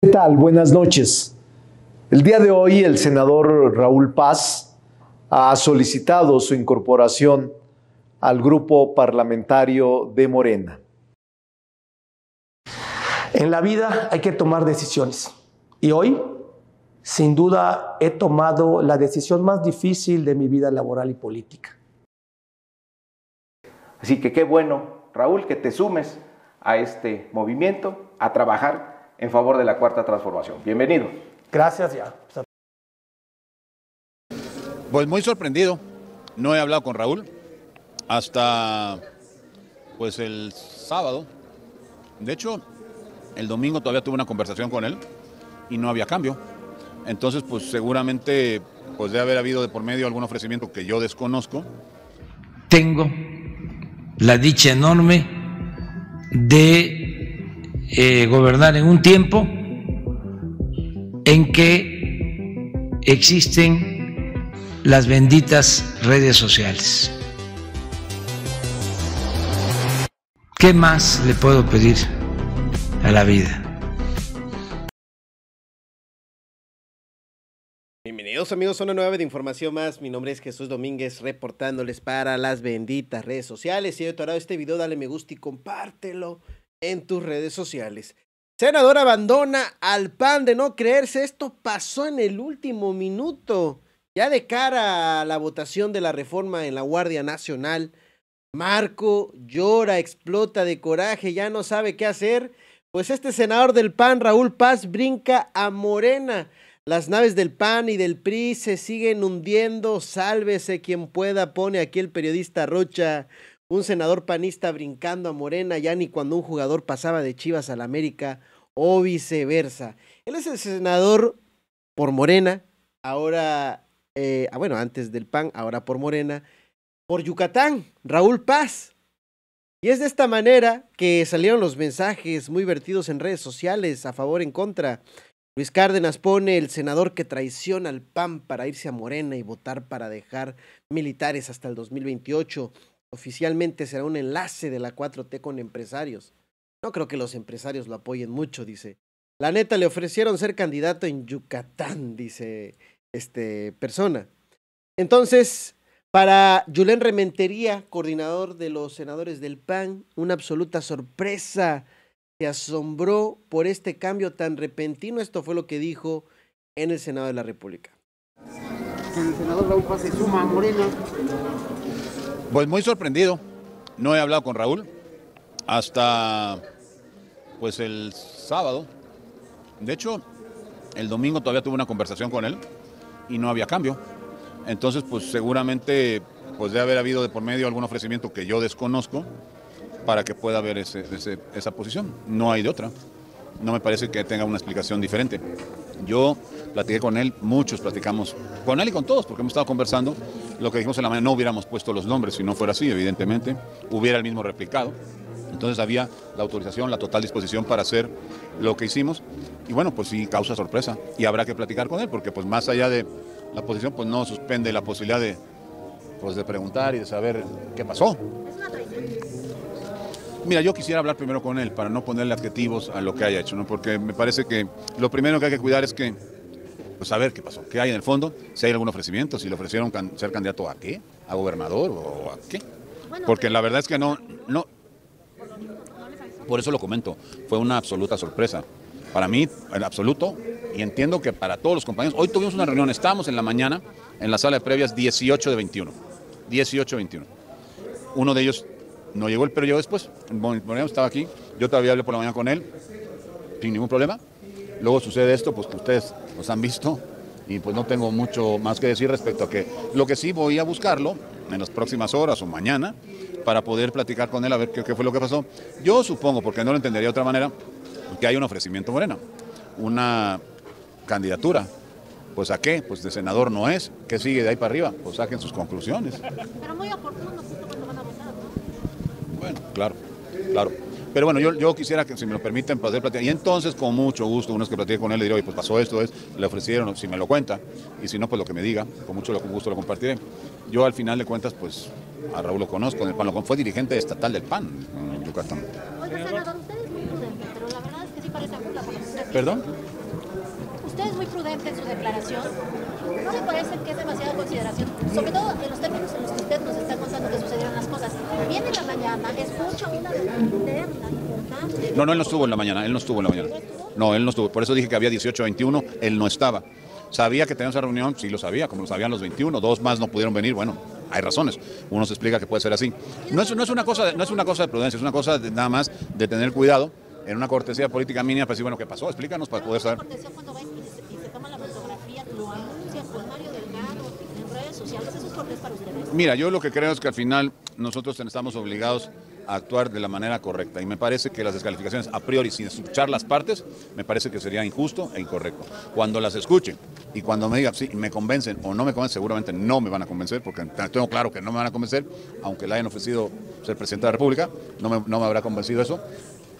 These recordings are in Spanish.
¿Qué tal? Buenas noches. El día de hoy el senador Raúl Paz ha solicitado su incorporación al grupo parlamentario de Morena. En la vida hay que tomar decisiones. Y hoy, sin duda, he tomado la decisión más difícil de mi vida laboral y política. Así que qué bueno, Raúl, que te sumes a este movimiento, a trabajar en favor de la cuarta transformación. Bienvenido. Gracias ya. Pues muy sorprendido. No he hablado con Raúl hasta pues el sábado. De hecho, el domingo todavía tuve una conversación con él y no había cambio. Entonces, pues seguramente pues debe haber habido de por medio algún ofrecimiento que yo desconozco. Tengo la dicha enorme de eh, gobernar en un tiempo en que existen las benditas redes sociales. ¿Qué más le puedo pedir a la vida? Bienvenidos amigos a una nueva de información más. Mi nombre es Jesús Domínguez reportándoles para las benditas redes sociales. Si te ha este video, dale me gusta y compártelo en tus redes sociales. Senador abandona al PAN de no creerse. Esto pasó en el último minuto. Ya de cara a la votación de la reforma en la Guardia Nacional, Marco llora, explota de coraje, ya no sabe qué hacer. Pues este senador del PAN, Raúl Paz, brinca a Morena. Las naves del PAN y del PRI se siguen hundiendo. Sálvese quien pueda, pone aquí el periodista Rocha un senador panista brincando a Morena, ya ni cuando un jugador pasaba de Chivas al América o viceversa. Él es el senador por Morena, ahora, eh, ah, bueno, antes del PAN, ahora por Morena, por Yucatán, Raúl Paz. Y es de esta manera que salieron los mensajes muy vertidos en redes sociales a favor en contra. Luis Cárdenas pone el senador que traiciona al PAN para irse a Morena y votar para dejar militares hasta el 2028. Oficialmente será un enlace de la 4T con empresarios. No creo que los empresarios lo apoyen mucho, dice. La neta, le ofrecieron ser candidato en Yucatán, dice este persona. Entonces, para Julen Rementería, coordinador de los senadores del PAN, una absoluta sorpresa. Se asombró por este cambio tan repentino. Esto fue lo que dijo en el Senado de la República. El senador Laupa se suma a Morena pues muy sorprendido. No he hablado con Raúl hasta pues el sábado. De hecho, el domingo todavía tuve una conversación con él y no había cambio. Entonces, pues seguramente pues debe haber habido de por medio algún ofrecimiento que yo desconozco para que pueda haber esa posición. No hay de otra. No me parece que tenga una explicación diferente. Yo platiqué con él, muchos platicamos con él y con todos, porque hemos estado conversando. Lo que dijimos en la mañana, no hubiéramos puesto los nombres si no fuera así, evidentemente, hubiera el mismo replicado. Entonces había la autorización, la total disposición para hacer lo que hicimos. Y bueno, pues sí, causa sorpresa. Y habrá que platicar con él, porque pues más allá de la posición, pues no suspende la posibilidad de, pues, de preguntar y de saber qué pasó. Mira, yo quisiera hablar primero con él para no ponerle adjetivos a lo que haya hecho, ¿no? porque me parece que lo primero que hay que cuidar es que pues a ver qué pasó, qué hay en el fondo, si hay algún ofrecimiento, si le ofrecieron ser candidato a qué, a gobernador o a qué. Porque pues, la verdad es que no, no, por eso lo comento, fue una absoluta sorpresa. Para mí, en absoluto, y entiendo que para todos los compañeros, hoy tuvimos una reunión, estábamos en la mañana en la sala de previas 18 de 21, 18 de 21. Uno de ellos no llegó, pero llegó después, estaba aquí, yo todavía hablé por la mañana con él, sin ningún problema. Luego sucede esto, pues que ustedes los han visto y pues no tengo mucho más que decir respecto a que lo que sí voy a buscarlo en las próximas horas o mañana para poder platicar con él a ver qué, fue lo que pasó. Yo supongo, porque no lo entendería de otra manera, que hay un ofrecimiento Morena, una candidatura. Pues a qué, pues de senador no es, ¿qué sigue de ahí para arriba? Pues saquen sus conclusiones. Pero muy oportuno, cuando van a votar. ¿no? Bueno, claro, claro. Pero bueno, yo, quisiera que, si me lo permiten, poder platicar. Y entonces, con mucho gusto, una vez que platique con él, le diré, oye, pues pasó esto, le ofrecieron, si me lo cuenta, y si no, pues lo que me diga, con mucho gusto lo compartiré. Yo al final de cuentas, pues a Raúl lo conozco, el PAN, lo, fue dirigente estatal del PAN en Yucatán. Oiga, senador, usted es muy prudente, pero la verdad es que sí parece la usted. ¿Perdón? Usted es muy prudente en su declaración. ¿No le parece que es demasiada consideración? Sobre todo en los términos en los que usted nos está contando que sucedieron las viene en la mañana, No, no, él no estuvo en la mañana, él no estuvo en la mañana. No, él no estuvo. Por eso dije que había 18-21, él no estaba. ¿Sabía que teníamos esa reunión? Sí, lo sabía, como lo sabían los 21, dos más no pudieron venir. Bueno, hay razones. Uno se explica que puede ser así. No es, no es, una, cosa de, no es una cosa de prudencia, es una cosa nada más de tener cuidado en una cortesía política mínima para sí, bueno, ¿qué pasó? Explícanos para poder saber. Mira, yo lo que creo es que al final nosotros estamos obligados a actuar de la manera correcta. Y me parece que las descalificaciones a priori, sin escuchar las partes, me parece que sería injusto e incorrecto. Cuando las escuchen y cuando me digan si sí, me convencen o no me convencen, seguramente no me van a convencer, porque tengo claro que no me van a convencer, aunque le hayan ofrecido ser presidente de la República, no me, no me habrá convencido eso.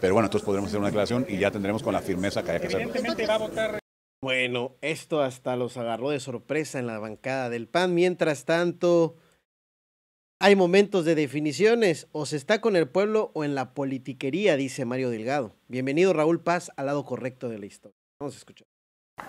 Pero bueno, entonces podremos hacer una declaración y ya tendremos con la firmeza que haya que hacerlo. Bueno, esto hasta los agarró de sorpresa en la bancada del PAN. Mientras tanto... Hay momentos de definiciones, o se está con el pueblo o en la politiquería, dice Mario Delgado. Bienvenido Raúl Paz al lado correcto de la historia. Vamos a escuchar.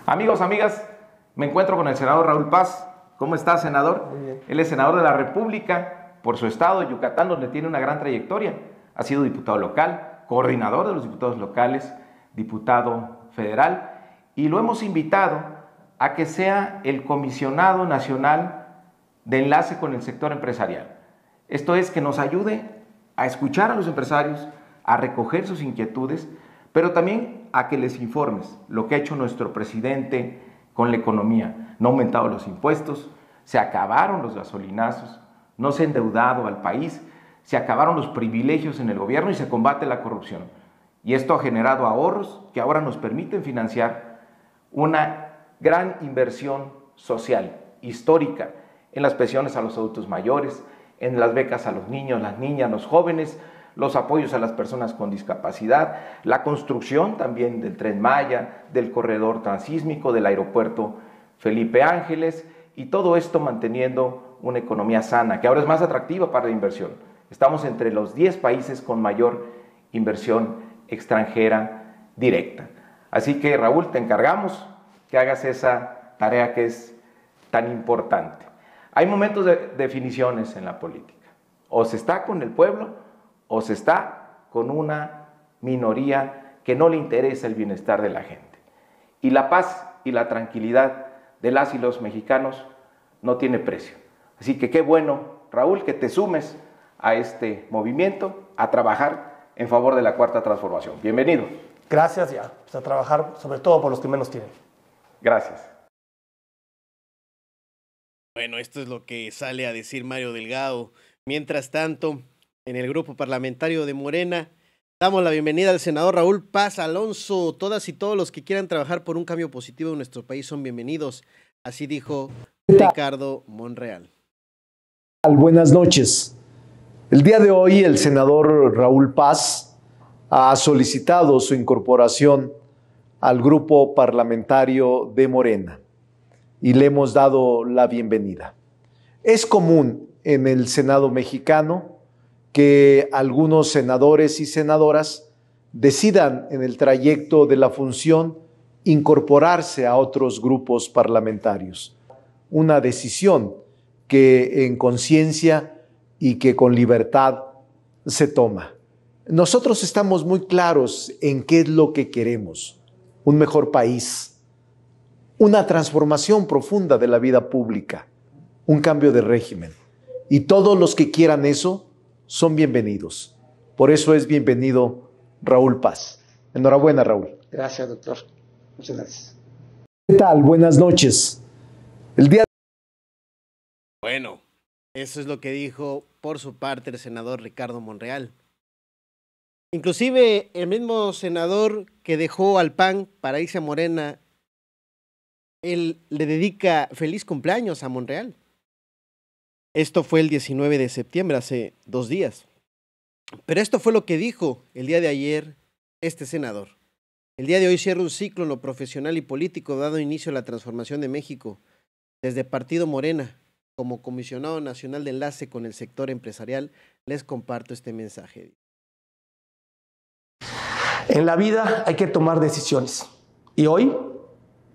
Amigos, amigas, me encuentro con el senador Raúl Paz. ¿Cómo está, senador? Él es senador de la República por su estado, Yucatán, donde tiene una gran trayectoria. Ha sido diputado local, coordinador de los diputados locales, diputado federal, y lo hemos invitado a que sea el comisionado nacional de enlace con el sector empresarial. Esto es que nos ayude a escuchar a los empresarios, a recoger sus inquietudes, pero también a que les informes lo que ha hecho nuestro presidente con la economía. No ha aumentado los impuestos, se acabaron los gasolinazos, no se ha endeudado al país, se acabaron los privilegios en el gobierno y se combate la corrupción. Y esto ha generado ahorros que ahora nos permiten financiar una gran inversión social, histórica, en las pensiones a los adultos mayores, en las becas a los niños, las niñas, los jóvenes, los apoyos a las personas con discapacidad, la construcción también del tren Maya, del corredor transísmico, del aeropuerto Felipe Ángeles y todo esto manteniendo una economía sana, que ahora es más atractiva para la inversión. Estamos entre los 10 países con mayor inversión extranjera directa. Así que Raúl, te encargamos que hagas esa tarea que es tan importante. Hay momentos de definiciones en la política. O se está con el pueblo o se está con una minoría que no le interesa el bienestar de la gente. Y la paz y la tranquilidad de las y los mexicanos no tiene precio. Así que qué bueno, Raúl, que te sumes a este movimiento, a trabajar en favor de la cuarta transformación. Bienvenido. Gracias ya, pues, a trabajar sobre todo por los que menos tienen. Gracias. Bueno, esto es lo que sale a decir Mario Delgado. Mientras tanto, en el grupo parlamentario de Morena, damos la bienvenida al senador Raúl Paz Alonso. Todas y todos los que quieran trabajar por un cambio positivo en nuestro país son bienvenidos. Así dijo Ricardo Monreal. Buenas noches. El día de hoy el senador Raúl Paz ha solicitado su incorporación al grupo parlamentario de Morena y le hemos dado la bienvenida. Es común en el Senado mexicano que algunos senadores y senadoras decidan en el trayecto de la función incorporarse a otros grupos parlamentarios. Una decisión que en conciencia y que con libertad se toma. Nosotros estamos muy claros en qué es lo que queremos. Un mejor país, una transformación profunda de la vida pública, un cambio de régimen. Y todos los que quieran eso son bienvenidos. Por eso es bienvenido Raúl Paz. Enhorabuena, Raúl. Gracias, doctor. Muchas gracias. ¿Qué tal? Buenas noches. El día Bueno, eso es lo que dijo por su parte el senador Ricardo Monreal. Inclusive el mismo senador que dejó al PAN para irse a Morena él le dedica feliz cumpleaños a Monreal. Esto fue el 19 de septiembre, hace dos días. Pero esto fue lo que dijo el día de ayer este senador. El día de hoy cierra un ciclo en lo profesional y político dado inicio a la transformación de México desde Partido Morena. Como comisionado nacional de enlace con el sector empresarial, les comparto este mensaje. En la vida hay que tomar decisiones. Y hoy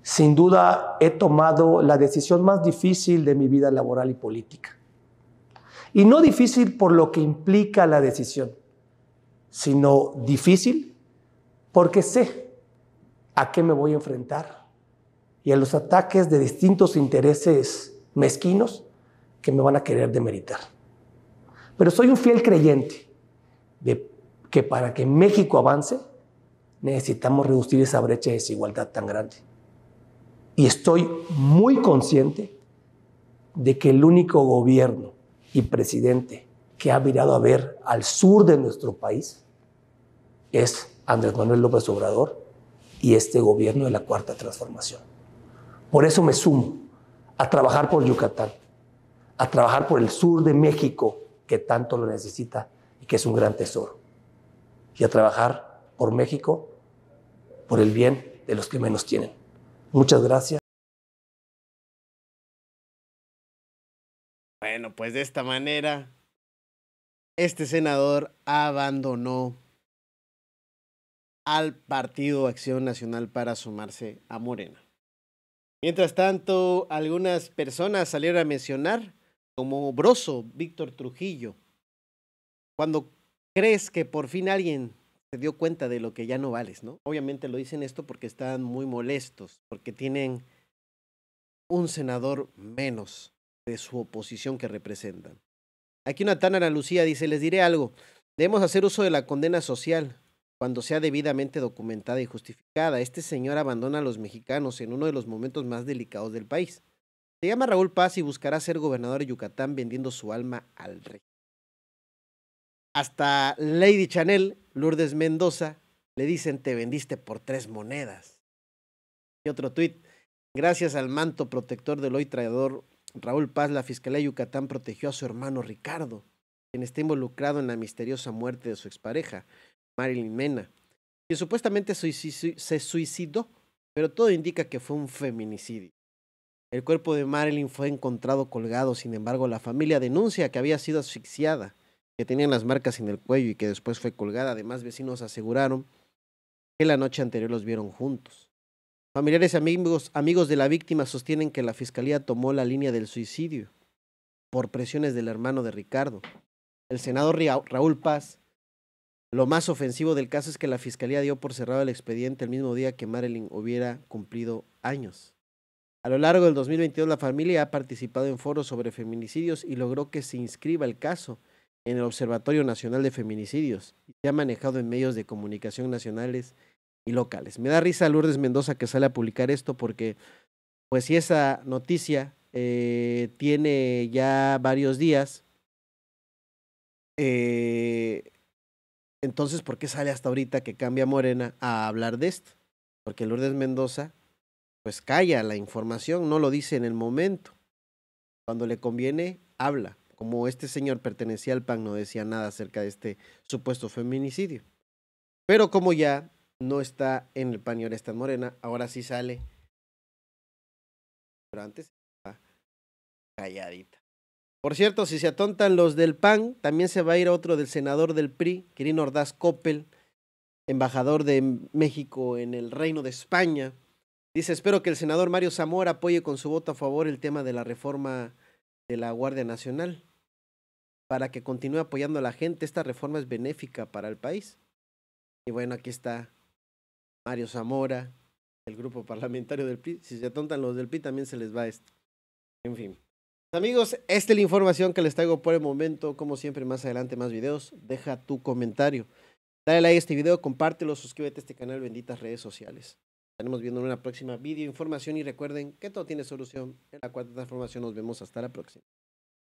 sin duda he tomado la decisión más difícil de mi vida laboral y política. Y no difícil por lo que implica la decisión, sino difícil porque sé a qué me voy a enfrentar y a los ataques de distintos intereses mezquinos que me van a querer demeritar. Pero soy un fiel creyente de que para que México avance necesitamos reducir esa brecha de desigualdad tan grande. Y estoy muy consciente de que el único gobierno y presidente que ha mirado a ver al sur de nuestro país es Andrés Manuel López Obrador y este gobierno de la Cuarta Transformación. Por eso me sumo a trabajar por Yucatán, a trabajar por el sur de México que tanto lo necesita y que es un gran tesoro, y a trabajar por México por el bien de los que menos tienen. Muchas gracias. Bueno, pues de esta manera, este senador abandonó al Partido Acción Nacional para sumarse a Morena. Mientras tanto, algunas personas salieron a mencionar, como Broso, Víctor Trujillo, cuando crees que por fin alguien se dio cuenta de lo que ya no vales, ¿no? Obviamente lo dicen esto porque están muy molestos, porque tienen un senador menos de su oposición que representan. Aquí una tan Lucía dice, les diré algo, debemos hacer uso de la condena social cuando sea debidamente documentada y justificada. Este señor abandona a los mexicanos en uno de los momentos más delicados del país. Se llama Raúl Paz y buscará ser gobernador de Yucatán vendiendo su alma al rey. Hasta Lady Chanel, Lourdes Mendoza, le dicen te vendiste por tres monedas. Y otro tuit. Gracias al manto protector del hoy traidor Raúl Paz, la Fiscalía de Yucatán protegió a su hermano Ricardo, quien está involucrado en la misteriosa muerte de su expareja, Marilyn Mena, quien supuestamente se suicidó, pero todo indica que fue un feminicidio. El cuerpo de Marilyn fue encontrado colgado, sin embargo la familia denuncia que había sido asfixiada que tenían las marcas en el cuello y que después fue colgada. Además, vecinos aseguraron que la noche anterior los vieron juntos. Familiares y amigos, amigos de la víctima sostienen que la fiscalía tomó la línea del suicidio por presiones del hermano de Ricardo. El senador Raúl Paz, lo más ofensivo del caso es que la fiscalía dio por cerrado el expediente el mismo día que Marilyn hubiera cumplido años. A lo largo del 2022 la familia ha participado en foros sobre feminicidios y logró que se inscriba el caso en el Observatorio Nacional de Feminicidios y se ha manejado en medios de comunicación nacionales y locales. Me da risa Lourdes Mendoza que sale a publicar esto porque, pues si esa noticia eh, tiene ya varios días, eh, entonces, ¿por qué sale hasta ahorita que cambia Morena a hablar de esto? Porque Lourdes Mendoza, pues calla la información, no lo dice en el momento. Cuando le conviene, habla como este señor pertenecía al PAN, no decía nada acerca de este supuesto feminicidio. Pero como ya no está en el PAN y ahora Morena, ahora sí sale. Pero antes estaba calladita. Por cierto, si se atontan los del PAN, también se va a ir otro del senador del PRI, Quirino Ordaz Coppel, embajador de México en el Reino de España. Dice, espero que el senador Mario Zamora apoye con su voto a favor el tema de la reforma de la Guardia Nacional para que continúe apoyando a la gente. Esta reforma es benéfica para el país. Y bueno, aquí está Mario Zamora, el grupo parlamentario del PRI. Si se atontan los del PRI, también se les va esto. En fin. Pues, amigos, esta es la información que les traigo por el momento. Como siempre, más adelante, más videos. Deja tu comentario. Dale like a este video, compártelo, suscríbete a este canal, benditas redes sociales. Estaremos viendo en una próxima video información y recuerden que todo tiene solución en la cuarta transformación. Nos vemos hasta la próxima.